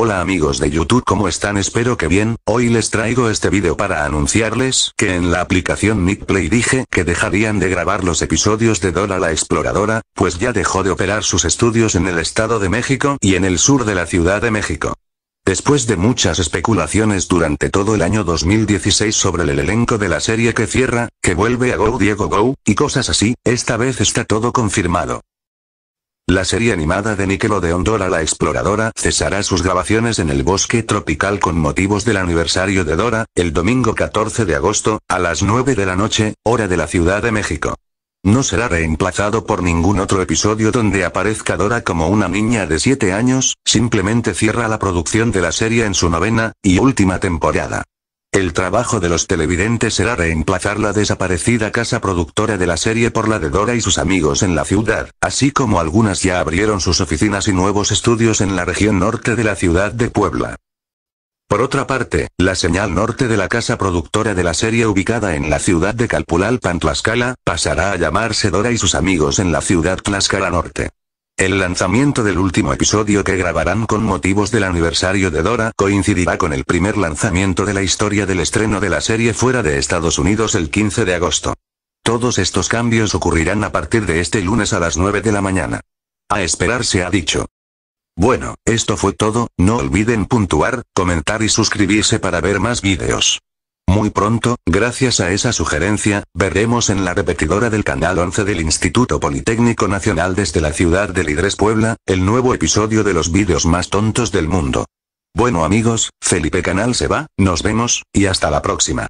Hola amigos de YouTube ¿cómo están? Espero que bien, hoy les traigo este vídeo para anunciarles que en la aplicación Nick Play dije que dejarían de grabar los episodios de Dora la Exploradora, pues ya dejó de operar sus estudios en el Estado de México y en el sur de la Ciudad de México. Después de muchas especulaciones durante todo el año 2016 sobre el elenco de la serie que cierra, que vuelve a Go Diego Go, y cosas así, esta vez está todo confirmado. La serie animada de Nickelodeon Dora la Exploradora cesará sus grabaciones en el bosque tropical con motivos del aniversario de Dora, el domingo 14 de agosto, a las 9 de la noche, hora de la Ciudad de México. No será reemplazado por ningún otro episodio donde aparezca Dora como una niña de 7 años, simplemente cierra la producción de la serie en su novena y última temporada. El trabajo de los televidentes será reemplazar la desaparecida casa productora de la serie por la de Dora y sus amigos en la ciudad, así como algunas ya abrieron sus oficinas y nuevos estudios en la región norte de la ciudad de Puebla. Por otra parte, la señal norte de la casa productora de la serie ubicada en la ciudad de Calpulalpan Tlaxcala, pasará a llamarse Dora y sus amigos en la ciudad Tlaxcala Norte. El lanzamiento del último episodio que grabarán con motivos del aniversario de Dora coincidirá con el primer lanzamiento de la historia del estreno de la serie fuera de Estados Unidos el 15 de agosto. Todos estos cambios ocurrirán a partir de este lunes a las 9 de la mañana. A esperar se ha dicho. Bueno, esto fue todo, no olviden puntuar, comentar y suscribirse para ver más videos. Muy pronto, gracias a esa sugerencia, veremos en la repetidora del canal 11 del Instituto Politécnico Nacional desde la ciudad de Lidres Puebla, el nuevo episodio de los vídeos más tontos del mundo. Bueno amigos, Felipe Canal se va, nos vemos, y hasta la próxima.